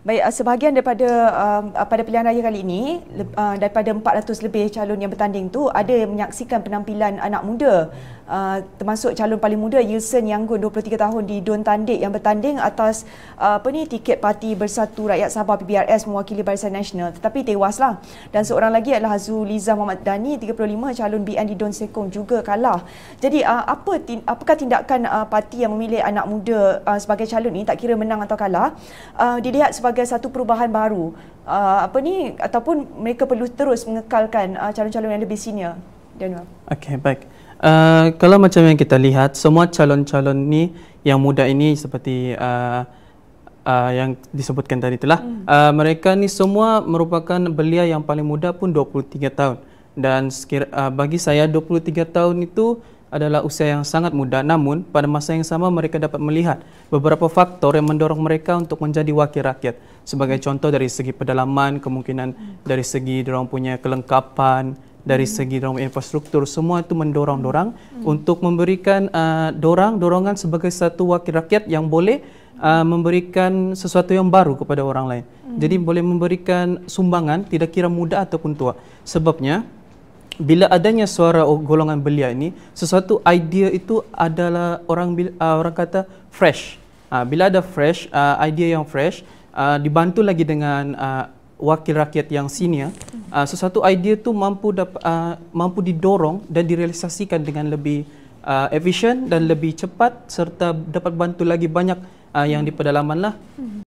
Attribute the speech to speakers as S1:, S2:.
S1: Baik, eh, sebahagian daripada uh, pada pilihan raya kali ini uh, daripada 400 lebih calon yang bertanding tu ada yang menyaksikan penampilan anak muda uh, termasuk calon paling muda Yilson Yanggun 23 tahun di Don Tandik yang bertanding atas uh, apa ni tiket parti Bersatu Rakyat Sabah PBRS mewakili Barisan Nasional tetapi tewaslah dan seorang lagi adalah Azuliza Muhammad Dani 35 calon BN di Don Sekong juga kalah. Jadi uh, apa apakah tindakan uh, parti yang memilih anak muda uh, sebagai calon ini tak kira menang atau kalah uh, dilihat sebagai sebagai satu perubahan baru uh, apa ni ataupun mereka perlu terus mengekalkan uh, calon-calon yang lebih senior Daniel
S2: okey baik uh, kalau macam yang kita lihat semua calon-calon ni yang muda ini seperti uh, Uh, yang disebutkan tadi itulah hmm. uh, mereka ni semua merupakan belia yang paling muda pun 23 tahun dan sekir, uh, bagi saya 23 tahun itu adalah usia yang sangat muda namun pada masa yang sama mereka dapat melihat beberapa faktor yang mendorong mereka untuk menjadi wakil rakyat sebagai contoh dari segi pedalaman kemungkinan dari segi dorong punya kelengkapan dari segi dorong infrastruktur semua itu mendorong dorang untuk memberikan uh, dorang dorongan sebagai satu wakil rakyat yang boleh uh, memberikan sesuatu yang baru kepada orang lain jadi boleh memberikan sumbangan tidak kira muda ataupun tua sebabnya bila adanya suara golongan belia ini sesuatu idea itu adalah orang uh, orang kata fresh uh, bila ada fresh uh, idea yang fresh uh, dibantu lagi dengan uh, wakil rakyat yang senior uh, sesuatu idea tu mampu dapat uh, mampu didorong dan direalisasikan dengan lebih uh, efisien dan lebih cepat serta dapat bantu lagi banyak uh, yang di pedalaman
S1: lah